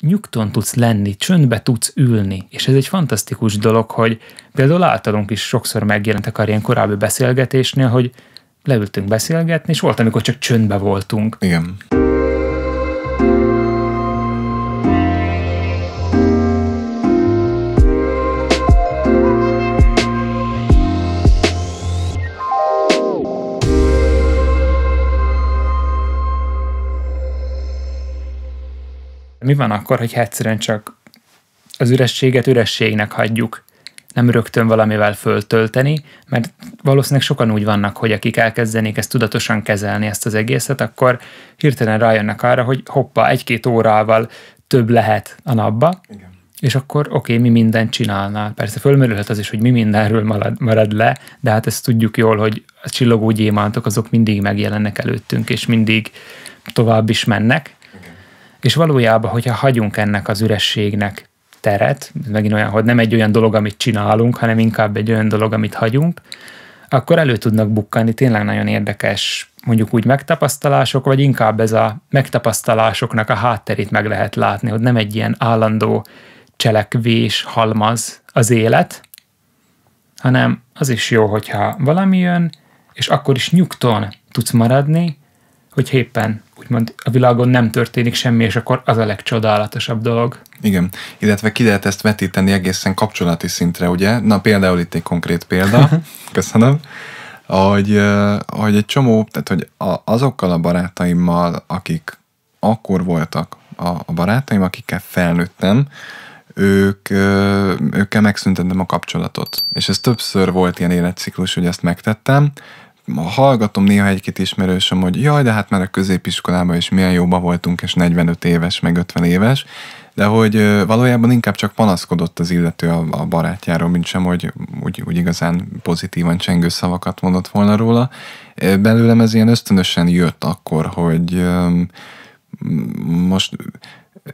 nyugton tudsz lenni, csöndbe tudsz ülni, és ez egy fantasztikus dolog, hogy például általunk is sokszor megjelentek a ilyen korábbi beszélgetésnél, hogy leültünk beszélgetni, és volt, amikor csak csöndbe voltunk. Igen. Mi van akkor, hogy egyszerűen csak az ürességet ürességnek hagyjuk, nem rögtön valamivel föltölteni, mert valószínűleg sokan úgy vannak, hogy akik elkezdenék ezt tudatosan kezelni, ezt az egészet, akkor hirtelen rájönnek arra, hogy hoppa, egy-két órával több lehet a napba, Igen. és akkor oké, okay, mi mindent csinálnál. Persze fölmerülhet az is, hogy mi mindenről marad, marad le, de hát ezt tudjuk jól, hogy a csillogó gyémántok azok mindig megjelennek előttünk, és mindig tovább is mennek, és valójában, hogyha hagyunk ennek az ürességnek teret, megint olyan, hogy nem egy olyan dolog, amit csinálunk, hanem inkább egy olyan dolog, amit hagyunk, akkor elő tudnak bukkani tényleg nagyon érdekes, mondjuk úgy megtapasztalások, vagy inkább ez a megtapasztalásoknak a hátterét meg lehet látni, hogy nem egy ilyen állandó cselekvés halmaz az élet, hanem az is jó, hogyha valami jön, és akkor is nyugton tudsz maradni, hogy éppen úgymond a világon nem történik semmi, és akkor az a legcsodálatosabb dolog. Igen, illetve ki lehet ezt vetíteni egészen kapcsolati szintre, ugye? Na például itt egy konkrét példa, köszönöm, hogy, hogy egy csomó, tehát hogy azokkal a barátaimmal, akik akkor voltak a, a barátaim, akikkel felnőttem, ők, őkkel megszüntettem a kapcsolatot. És ez többször volt ilyen életciklus, hogy ezt megtettem, hallgatom néha egy-két ismerősöm, hogy jaj, de hát már a középiskolában is milyen jóba voltunk, és 45 éves, meg 50 éves, de hogy valójában inkább csak panaszkodott az illető a, a barátjáról, mint sem, hogy úgy, úgy igazán pozitívan csengő szavakat mondott volna róla. Belőlem ez ilyen ösztönösen jött akkor, hogy most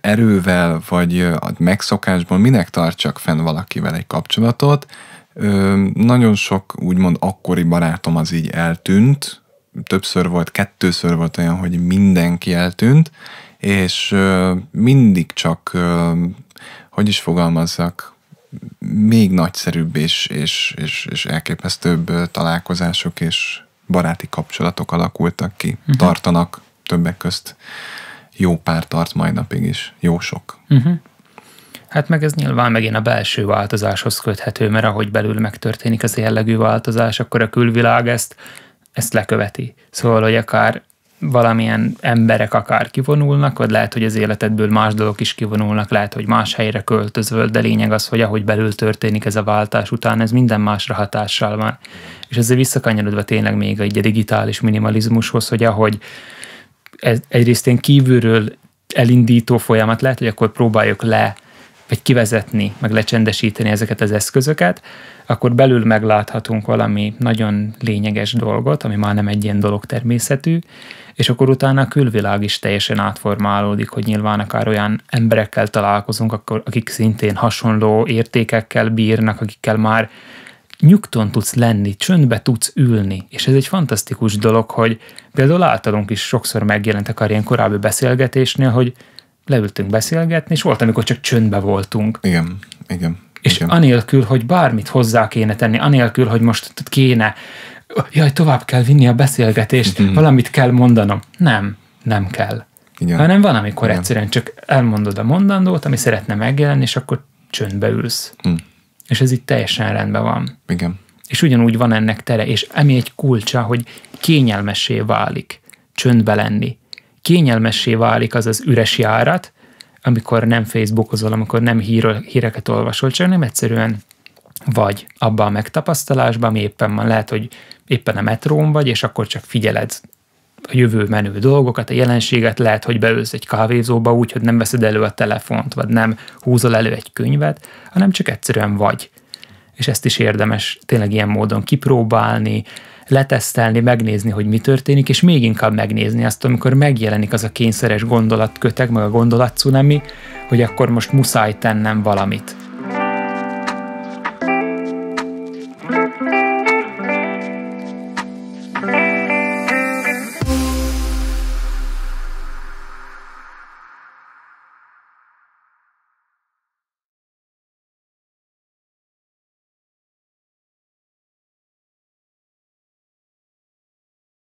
erővel, vagy megszokásból minek tartsak fenn valakivel egy kapcsolatot, nagyon sok úgymond akkori barátom az így eltűnt, többször volt, kettőször volt olyan, hogy mindenki eltűnt, és mindig csak, hogy is fogalmazzak, még nagyszerűbb és, és, és, és elképesztőbb találkozások és baráti kapcsolatok alakultak ki. Uh-huh. Tartanak többek közt jó pár tart mai napig is, jó sok. Uh-huh. Hát meg ez nyilván megint a belső változáshoz köthető, mert ahogy belül megtörténik az jellegű változás, akkor a külvilág ezt, ezt leköveti. Szóval, hogy akár valamilyen emberek akár kivonulnak, vagy lehet, hogy az életedből más dolgok is kivonulnak, lehet, hogy más helyre költözöl, de lényeg az, hogy ahogy belül történik ez a váltás után, ez minden másra hatással van. És ezzel visszakanyarodva tényleg még egy digitális minimalizmushoz, hogy ahogy ez, egyrészt én kívülről elindító folyamat lehet, hogy akkor próbáljuk le vagy kivezetni, meg lecsendesíteni ezeket az eszközöket, akkor belül megláthatunk valami nagyon lényeges dolgot, ami már nem egy ilyen dolog természetű, és akkor utána a külvilág is teljesen átformálódik, hogy nyilván akár olyan emberekkel találkozunk, akkor, akik szintén hasonló értékekkel bírnak, akikkel már nyugton tudsz lenni, csöndbe tudsz ülni, és ez egy fantasztikus dolog, hogy például általunk is sokszor megjelentek a ilyen korábbi beszélgetésnél, hogy leültünk beszélgetni, és volt, amikor csak csöndbe voltunk. Igen, igen. És igen. anélkül, hogy bármit hozzá kéne tenni, anélkül, hogy most kéne, jaj, tovább kell vinni a beszélgetést, mm-hmm. valamit kell mondanom. Nem, nem kell. Igen. Hanem van, amikor igen. egyszerűen csak elmondod a mondandót, ami szeretne megjelenni, és akkor csöndbe ülsz. Mm. És ez itt teljesen rendben van. Igen. És ugyanúgy van ennek tere, és ami egy kulcsa, hogy kényelmesé válik csöndbe lenni, kényelmessé válik az az üres járat, amikor nem Facebookozol, amikor nem hírol, híreket olvasol, csak nem egyszerűen vagy abban a megtapasztalásban, ami éppen van. Lehet, hogy éppen a metrón vagy, és akkor csak figyeled a jövő menő dolgokat, a jelenséget, lehet, hogy beülsz egy kávézóba úgy, hogy nem veszed elő a telefont, vagy nem húzol elő egy könyvet, hanem csak egyszerűen vagy és ezt is érdemes tényleg ilyen módon kipróbálni, letesztelni, megnézni, hogy mi történik, és még inkább megnézni azt, amikor megjelenik az a kényszeres gondolatkötek, meg a gondolatcunami, hogy akkor most muszáj tennem valamit.